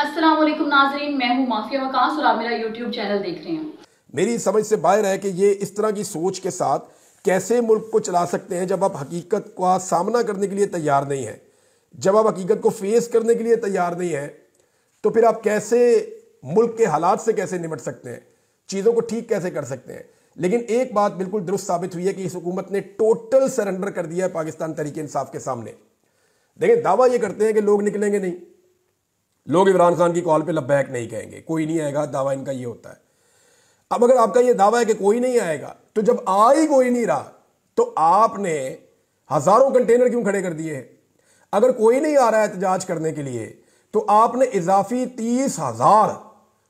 असलम नाजरीन मैं हूँ माफिया वकास और आप मेरा चैनल देख रहे हैं मेरी समझ से बाहर है कि ये इस तरह की सोच के साथ कैसे मुल्क को चला सकते हैं जब आप हकीकत का सामना करने के लिए तैयार नहीं हैं जब आप हकीकत को फेस करने के लिए तैयार नहीं हैं तो फिर आप कैसे मुल्क के हालात से कैसे निमट सकते हैं चीज़ों को ठीक कैसे कर सकते हैं लेकिन एक बात बिल्कुल दुरुस्त साबित हुई है कि इस हुकूमत ने टोटल सरेंडर कर दिया है पाकिस्तान तरीके इंसाफ के सामने देखिए दावा ये करते हैं कि लोग निकलेंगे नहीं लोग इमरान खान की कॉल पे लब्बैक नहीं कहेंगे कोई नहीं आएगा दावा इनका ये होता है अब अगर आपका ये दावा है कि कोई नहीं आएगा तो जब आ ही कोई नहीं रहा तो आपने हजारों कंटेनर क्यों खड़े कर दिए हैं अगर कोई नहीं आ रहा है एहतजाज करने के लिए तो आपने इजाफी तीस हजार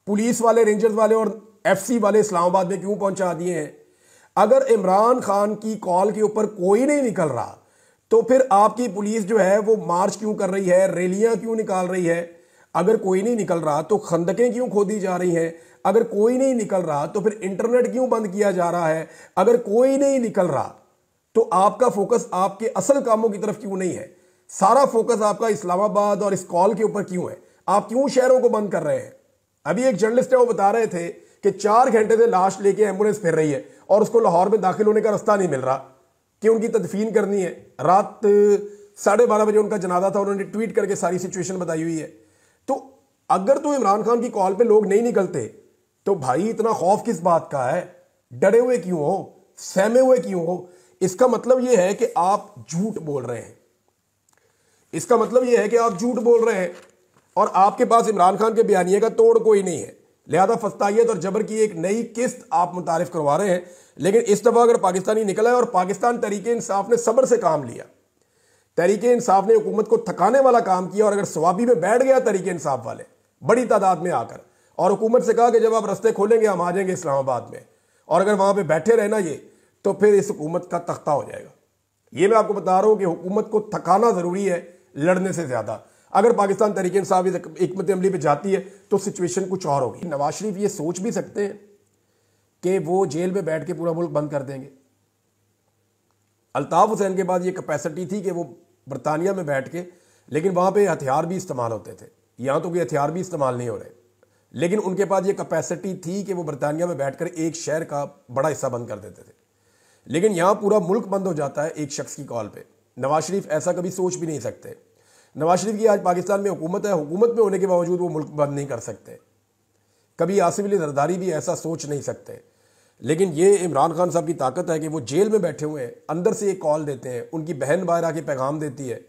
पुलिस वाले रेंजर्स वाले और एफसी वाले इस्लामाबाद में क्यों पहुंचा दिए हैं अगर इमरान खान की कॉल के ऊपर कोई नहीं निकल रहा तो फिर आपकी पुलिस जो है वो मार्च क्यों कर रही है रैलियां क्यों निकाल रही है अगर कोई नहीं निकल रहा तो खंदकें क्यों खोदी जा रही हैं अगर कोई नहीं निकल रहा तो फिर इंटरनेट क्यों बंद किया जा रहा है अगर कोई नहीं निकल रहा तो आपका फोकस आपके असल कामों की तरफ क्यों नहीं है सारा फोकस आपका इस्लामाबाद और इस कॉल के ऊपर क्यों है आप क्यों शहरों को बंद कर रहे हैं अभी एक जर्नलिस्ट है वो बता रहे थे कि चार घंटे से लाश लेके एम्बुलेंस फिर रही है और उसको लाहौर में दाखिल होने का रास्ता नहीं मिल रहा कि उनकी तदफीन करनी है रात साढ़े बारह बजे उनका जनाजा था उन्होंने ट्वीट करके सारी सिचुएशन बताई हुई है तो अगर तो इमरान खान की कॉल पे लोग नहीं निकलते तो भाई इतना खौफ किस बात का है डरे हुए क्यों हो सहमे हुए क्यों हो इसका मतलब यह है कि आप झूठ बोल रहे हैं इसका मतलब यह है कि आप झूठ बोल रहे हैं और आपके पास इमरान खान के बयानिए का तोड़ कोई नहीं है लिहाजा फस्ताइत और जबर की एक नई किस्त आप मुतारफ करवा रहे हैं लेकिन इस दफ़ा अगर पाकिस्तानी निकला है और पाकिस्तान तरीके इंसाफ ने सबर से काम लिया तहरीक इंसाफ ने हुकूमत को थकाने वाला काम किया और अगर स्वाबी में बैठ गया तहरीक इंसाफ वाले बड़ी तादाद में आकर और हुकूमत से कहा कि जब आप रस्ते खोलेंगे हम आ जाएंगे इस्लामाबाद में और अगर वहां पर बैठे रहना ये तो फिर इस हुकूमत का तख्ता हो जाएगा ये मैं आपको बता रहा हूं कि हुकूमत को थकाना ज़रूरी है लड़ने से ज़्यादा अगर पाकिस्तान तहरीक इंसाफ हमत अमली पर जाती है तो सिचुएशन कुछ और होगी नवाज शरीफ ये सोच भी सकते हैं कि वो जेल में बैठ के पूरा मुल्क बंद कर देंगे अल्ताफ़ हुसैन के बाद ये कैपेसिटी थी कि वो बरतानिया में बैठ के लेकिन वहाँ पे हथियार भी इस्तेमाल होते थे यहाँ तो कोई हथियार भी इस्तेमाल नहीं हो रहे लेकिन उनके पास ये कैपेसिटी थी कि वो बरतानिया में बैठकर एक शहर का बड़ा हिस्सा बंद कर देते थे लेकिन यहाँ पूरा मुल्क बंद हो जाता है एक शख्स की कॉल पर नवाज शरीफ ऐसा कभी सोच भी नहीं सकते नवाज शरीफ की आज पाकिस्तान में हुकूमत है हुकूमत में होने के बावजूद वो मुल्क बंद नहीं कर सकते कभी आसिफ अली जरदारी भी ऐसा सोच नहीं सकते लेकिन ये इमरान खान साहब की ताकत है कि वो जेल में बैठे हुए हैं अंदर से ये कॉल देते हैं उनकी बहन बाहर आके पैगाम देती है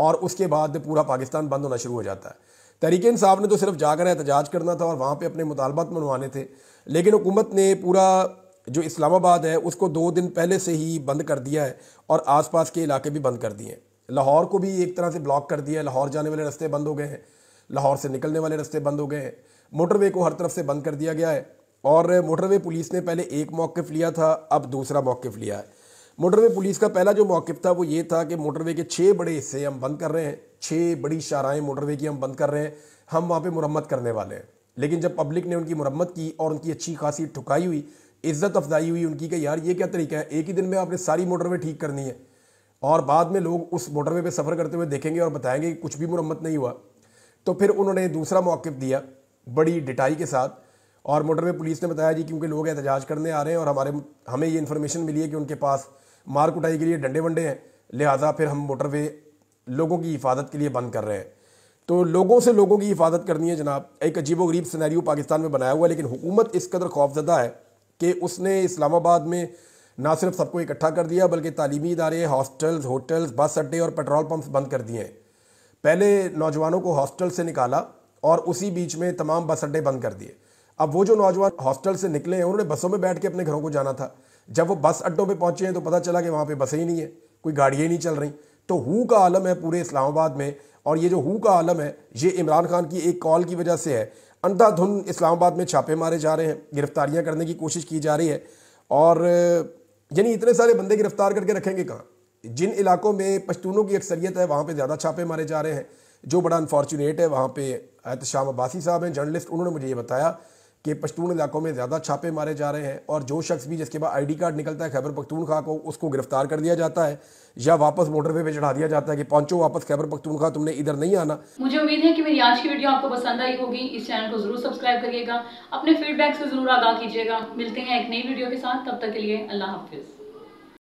और उसके बाद पूरा पाकिस्तान बंद होना शुरू हो जाता है तहरीक साहब ने तो सिर्फ जाकर एहतजाज करना था और वहाँ पर अपने मुतालबात मनवाने थे लेकिन हुकूमत ने पूरा जो इस्लामाबाद है उसको दो दिन पहले से ही बंद कर दिया है और आसपास के इलाके भी बंद कर दिए हैं लाहौर को भी एक तरह से ब्लॉक कर दिया है लाहौर जाने वाले रास्ते बंद हो गए हैं लाहौर से निकलने वाले रस्ते बंद हो गए हैं मोटरवे को हर तरफ से बंद कर दिया गया है और मोटरवे पुलिस ने पहले एक मौक़ लिया था अब दूसरा मौक़ लिया है मोटरवे पुलिस का पहला जो मौक़ था वो ये था कि मोटरवे के छः बड़े हिस्से हम बंद कर रहे हैं छः बड़ी शाराएँ मोटरवे की हम बंद कर रहे हैं हम वहाँ पर मुरम्मत करने वाले हैं लेकिन जब पब्लिक ने उनकी मुरम्मत की और उनकी अच्छी खासी ठुकाई हुई इज़्ज़त अफजाई हुई उनकी कि यार ये क्या तरीका है एक ही दिन में आपने सारी मोटरवे ठीक करनी है और बाद में लोग उस मोटरवे पे सफ़र करते हुए देखेंगे और बताएंगे कि कुछ भी मुरम्मत नहीं हुआ तो फिर उन्होंने दूसरा मौक़ दिया बड़ी डिटाई के साथ और मोटरवे पुलिस ने बताया जी क्योंकि लोग एहतजाज करने आ रहे हैं और हमारे हमें ये इन्फॉर्मेशन मिली है कि उनके पास मार कुटाई के लिए डंडे वंडे हैं लिहाजा फिर हम मोटरवे लोगों की हिफाजत के लिए बंद कर रहे हैं तो लोगों से लोगों की हिफाजत करनी है जनाब एक अजीब गरीब सिनेरियो पाकिस्तान में बनाया हुआ है लेकिन हुकूमत इस कदर खौफजदा है कि उसने इस्लामाबाद में ना सिर्फ सबको इकट्ठा कर दिया बल्कि तालीमी इदारे हॉस्टल्स होटल्स बस अड्डे और पेट्रोल पम्प बंद कर दिए हैं पहले नौजवानों को हॉस्टल से निकाला और उसी बीच में तमाम बस अड्डे बंद कर दिए अब वो जो नौजवान हॉस्टल से निकले हैं उन्होंने बसों में बैठ के अपने घरों को जाना था जब वो बस अड्डों पर पहुंचे हैं तो पता चला कि वहाँ पर बसें ही नहीं है कोई गाड़ियाँ नहीं चल रही तो हु का आलम है पूरे इस्लामाबाद में और ये जो हु का आलम है ये इमरान खान की एक कॉल की वजह से है अंधाधुन इस्लामाबाद में छापे मारे जा रहे हैं गिरफ्तारियाँ करने की कोशिश की जा रही है और यानी इतने सारे बंदे गिरफ्तार करके रखेंगे कहाँ जिन इलाकों में पश्तूनों की अक्सरियत है वहाँ पर ज़्यादा छापे मारे जा रहे हैं जो बड़ा अनफॉर्चुनेट है वहाँ पे एहतशाम अब्बासी साहब हैं जर्नलिस्ट उन्होंने मुझे ये बताया कि पश्तून इलाकों में ज़्यादा छापे मारे जा रहे हैं और जो शख्स भी जिसके बाद आईडी कार्ड निकलता है खैबर पख्तूनखा को उसको गिरफ्तार कर दिया जाता है या वापस मोटरवे पे चढ़ा दिया जाता है कि पहुंचो वापस खैबर पख्तूनखा तुमने इधर नहीं आना मुझे उम्मीद है कि मेरी आज की वीडियो आपको पसंद आई होगी इस चैनल को जरूर सब्सक्राइब करिएगा अपने फीडबैक से जरूर आगा कीजिएगा मिलते हैं एक नई वीडियो के साथ तब तक के लिए अल्लाह हाफिज़